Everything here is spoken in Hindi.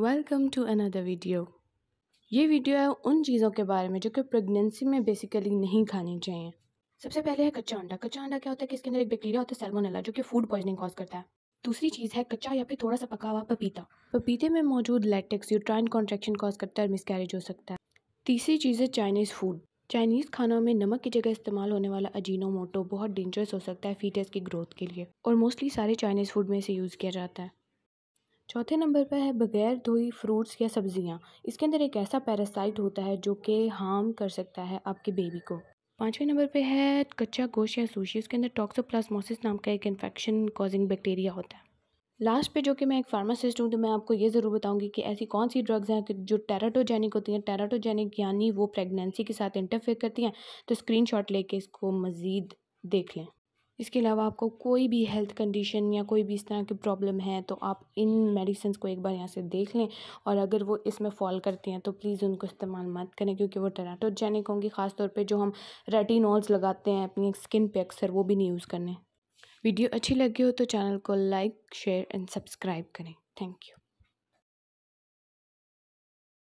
वेलकम टू अनदर वीडियो ये वीडियो है उन चीज़ों के बारे में जो कि प्रेगनेंसी में बेसिकली नहीं खानी चाहिए सबसे पहले है कच्चा अंडा कच्चा अंडा क्या होता है कि इसके अंदर एक बैक्टीरिया होता है सेलमोनेला जो कि फूड पॉइजनिंग कॉज करता है दूसरी चीज़ है कच्चा या फिर थोड़ा सा पका हुआ पपीता पपीते में मौजूद लेटेक्स यूट्राइन कॉन्ट्रेक्शन कॉज करता है और मिसकैरेज हो सकता है तीसरी चीज़ है चाइनीज़ फूड चाइनीज़ खानों में नमक की जगह इस्तेमाल होने वाला अजीनो मोटो बहुत डेंजरस हो सकता है फीटस की ग्रोथ के लिए और मोस्टली सारे चाइनीज़ फूड में इसे यूज़ किया जाता है चौथे नंबर पर है बगैर धोई फ्रूट्स या सब्ज़ियाँ इसके अंदर एक ऐसा पैरासाइट होता है जो कि हार्म कर सकता है आपके बेबी को पाँचवें नंबर पे है कच्चा गोश्त या सूशी उसके अंदर टॉक्सोप्लास्मोसिस नाम का एक इन्फेक्शन कॉजिंग बैक्टीरिया होता है लास्ट पे जो कि मैं एक फार्मासिस्ट हूँ तो मैं आपको ये ज़रूर बताऊँगी कि ऐसी कौन सी ड्रग्स हैं कि जो टेराटोजेनिक होती हैं टेराटोजेनिक यानी वो प्रेगनेंसी के साथ इंटरफेयर करती हैं तो स्क्रीनशॉट लेके इसको मज़ीद देख लें इसके अलावा आपको कोई भी हेल्थ कंडीशन या कोई भी इस तरह की प्रॉब्लम है तो आप इन मेडिसिन को एक बार यहाँ से देख लें और अगर वो इसमें फॉल करती हैं तो प्लीज़ उनको इस्तेमाल मत करें क्योंकि वो टेराटोजेनिक होंगी ख़ासतौर पर जो हम रेटिनॉल्स लगाते हैं अपनी स्किन पे अक्सर वो भी नहीं यूज़ करने वीडियो अच्छी लगी हो तो चैनल को लाइक शेयर एंड सब्सक्राइब करें थैंक यू